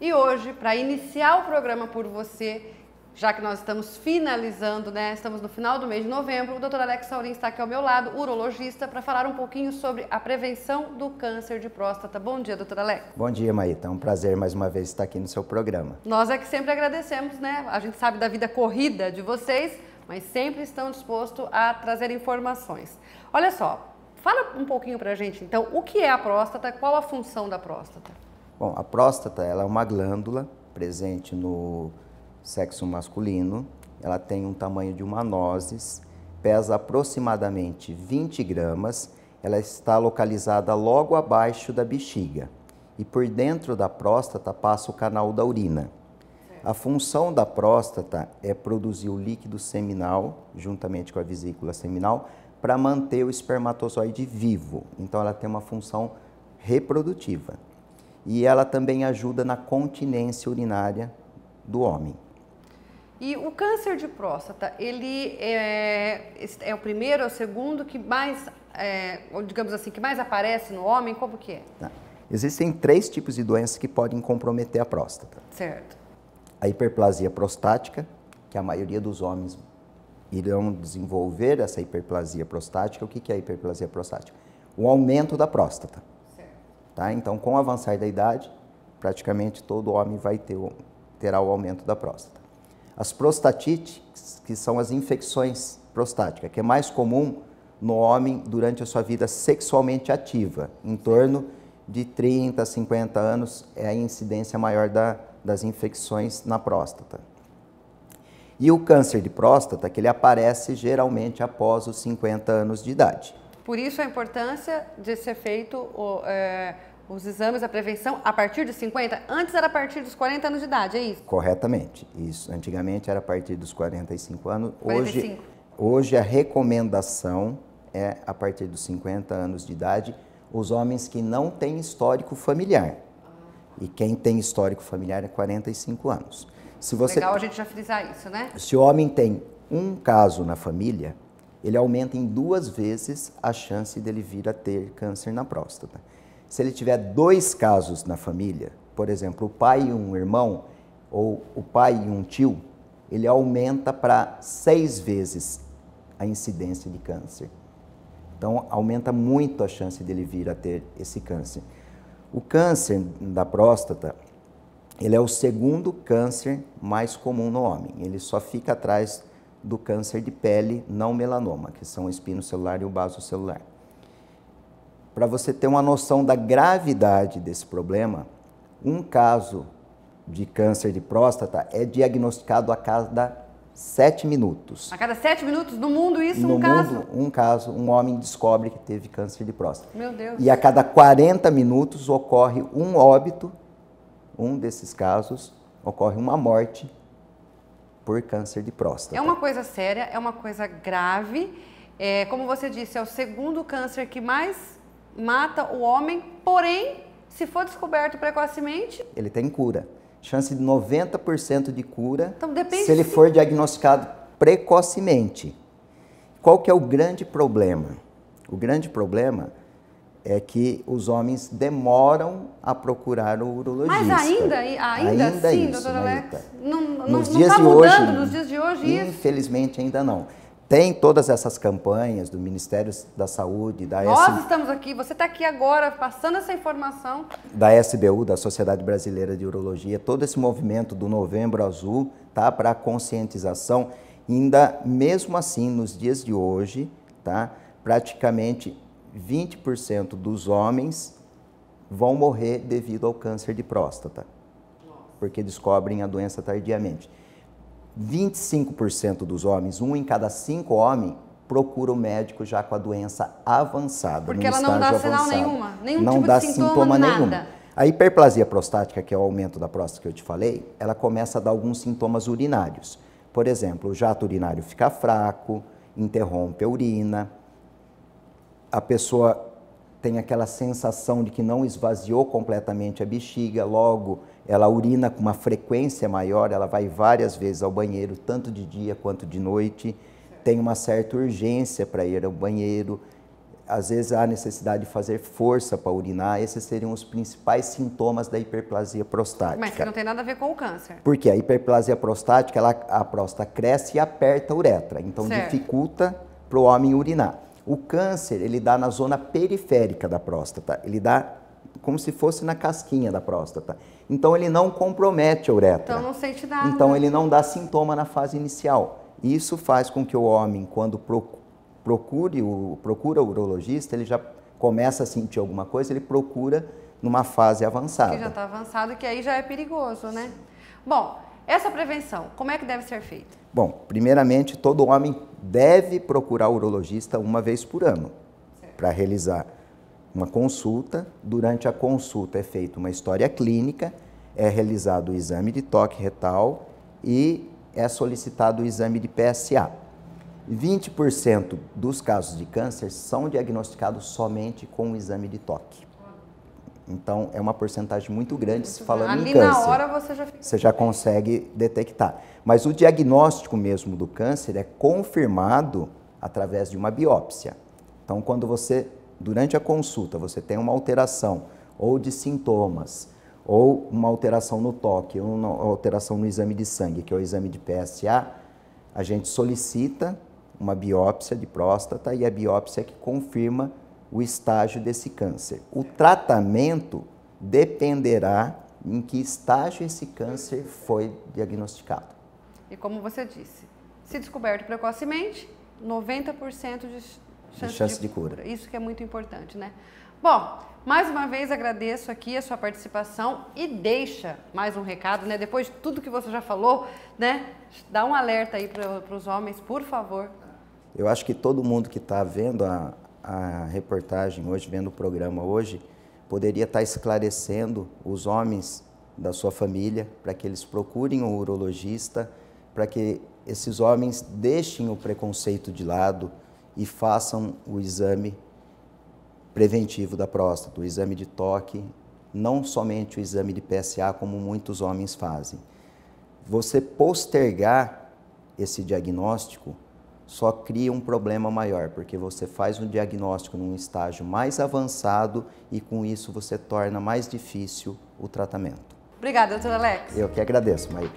E hoje, para iniciar o programa por você, já que nós estamos finalizando, né? Estamos no final do mês de novembro. O Dr. Alex Saurin está aqui ao meu lado, urologista, para falar um pouquinho sobre a prevenção do câncer de próstata. Bom dia, doutor Alex. Bom dia, Maíta. É um prazer mais uma vez estar aqui no seu programa. Nós é que sempre agradecemos, né? A gente sabe da vida corrida de vocês, mas sempre estão dispostos a trazer informações. Olha só, fala um pouquinho para a gente, então, o que é a próstata? Qual a função da próstata? Bom, a próstata ela é uma glândula presente no sexo masculino. Ela tem um tamanho de uma nozes, pesa aproximadamente 20 gramas. Ela está localizada logo abaixo da bexiga e por dentro da próstata passa o canal da urina. A função da próstata é produzir o líquido seminal, juntamente com a vesícula seminal, para manter o espermatozoide vivo. Então, ela tem uma função reprodutiva e ela também ajuda na continência urinária do homem. E o câncer de próstata, ele é, é o primeiro, é o segundo que mais, é, digamos assim, que mais aparece no homem? Como que é? Tá. Existem três tipos de doenças que podem comprometer a próstata. Certo. A hiperplasia prostática, que a maioria dos homens irão desenvolver essa hiperplasia prostática. O que é a hiperplasia prostática? O aumento da próstata. Tá? Então, com o avançar da idade, praticamente todo homem vai ter, terá o aumento da próstata. As prostatites, que são as infecções prostáticas, que é mais comum no homem durante a sua vida sexualmente ativa, em torno de 30 a 50 anos é a incidência maior da, das infecções na próstata. E o câncer de próstata, que ele aparece geralmente após os 50 anos de idade. Por isso a importância de ser feito o, é, os exames, a prevenção, a partir de 50? Antes era a partir dos 40 anos de idade, é isso? Corretamente, isso. Antigamente era a partir dos 45 anos. 45. Hoje, hoje a recomendação é a partir dos 50 anos de idade, os homens que não têm histórico familiar. E quem tem histórico familiar é 45 anos. Se você, Legal a gente já frisar isso, né? Se o homem tem um caso na família, ele aumenta em duas vezes a chance dele vir a ter câncer na próstata. Se ele tiver dois casos na família, por exemplo, o pai e um irmão, ou o pai e um tio, ele aumenta para seis vezes a incidência de câncer. Então, aumenta muito a chance dele vir a ter esse câncer. O câncer da próstata, ele é o segundo câncer mais comum no homem. Ele só fica atrás do câncer de pele não melanoma, que são o espino celular e o vaso celular. Para você ter uma noção da gravidade desse problema, um caso de câncer de próstata é diagnosticado a cada sete minutos. A cada sete minutos no mundo isso no um mundo, caso? Um caso, um homem descobre que teve câncer de próstata. Meu Deus. E a cada 40 minutos ocorre um óbito, um desses casos ocorre uma morte por câncer de próstata. É uma coisa séria, é uma coisa grave. É, como você disse, é o segundo câncer que mais mata o homem, porém, se for descoberto precocemente. Ele tem cura. Chance de 90% de cura então, depende se ele se... for diagnosticado precocemente. Qual que é o grande problema? O grande problema é que os homens demoram a procurar o urologista. Mas ainda, ainda, ainda sim, isso, doutora Alex, não, nos não dias tá de mudando hoje, nos dias de hoje Infelizmente isso. ainda não. Tem todas essas campanhas do Ministério da Saúde, da Nós S... estamos aqui, você está aqui agora passando essa informação. Da SBU, da Sociedade Brasileira de Urologia, todo esse movimento do Novembro Azul tá, para conscientização. Ainda mesmo assim, nos dias de hoje, tá, praticamente 20% dos homens vão morrer devido ao câncer de próstata, porque descobrem a doença tardiamente. 25% dos homens, um em cada cinco homens, procura o médico já com a doença avançada. Porque ela não dá sinal nenhuma, nenhum não tipo dá de sintoma, sintoma nenhum. A hiperplasia prostática, que é o aumento da próstata que eu te falei, ela começa a dar alguns sintomas urinários. Por exemplo, o jato urinário fica fraco, interrompe a urina, a pessoa tem aquela sensação de que não esvaziou completamente a bexiga, logo ela urina com uma frequência maior, ela vai várias vezes ao banheiro, tanto de dia quanto de noite, tem uma certa urgência para ir ao banheiro, às vezes há necessidade de fazer força para urinar, esses seriam os principais sintomas da hiperplasia prostática. Mas que não tem nada a ver com o câncer. Porque a hiperplasia prostática, ela, a próstata cresce e aperta a uretra, então certo. dificulta para o homem urinar. O câncer, ele dá na zona periférica da próstata, ele dá como se fosse na casquinha da próstata. Então ele não compromete a uretra. Então não sente nada. Então ele não dá sintoma na fase inicial. Isso faz com que o homem, quando procure o, procura o urologista, ele já começa a sentir alguma coisa, ele procura numa fase avançada. Que já está avançado, que aí já é perigoso, né? Bom, essa prevenção, como é que deve ser feita? Bom, primeiramente, todo homem deve procurar o urologista uma vez por ano para realizar uma consulta. Durante a consulta é feita uma história clínica, é realizado o exame de toque retal e é solicitado o exame de PSA. 20% dos casos de câncer são diagnosticados somente com o exame de toque. Então, é uma porcentagem muito grande se falando Ali em câncer. Ali na hora você já... Você já consegue detectar. Mas o diagnóstico mesmo do câncer é confirmado através de uma biópsia. Então, quando você, durante a consulta, você tem uma alteração ou de sintomas, ou uma alteração no toque, ou uma alteração no exame de sangue, que é o exame de PSA, a gente solicita uma biópsia de próstata e a biópsia é que confirma o estágio desse câncer. O tratamento dependerá em que estágio esse câncer foi diagnosticado. E como você disse, se descoberto precocemente, 90% de chance, de, chance de, de cura. Isso que é muito importante, né? Bom, mais uma vez agradeço aqui a sua participação e deixa mais um recado, né? Depois de tudo que você já falou, né? Dá um alerta aí para os homens, por favor. Eu acho que todo mundo que está vendo a, a reportagem hoje, vendo o programa hoje, poderia estar esclarecendo os homens da sua família para que eles procurem um urologista, para que esses homens deixem o preconceito de lado e façam o exame preventivo da próstata, o exame de toque, não somente o exame de PSA, como muitos homens fazem. Você postergar esse diagnóstico só cria um problema maior, porque você faz um diagnóstico num estágio mais avançado e com isso você torna mais difícil o tratamento. Obrigada, doutor Alex. Eu que agradeço, Maíra.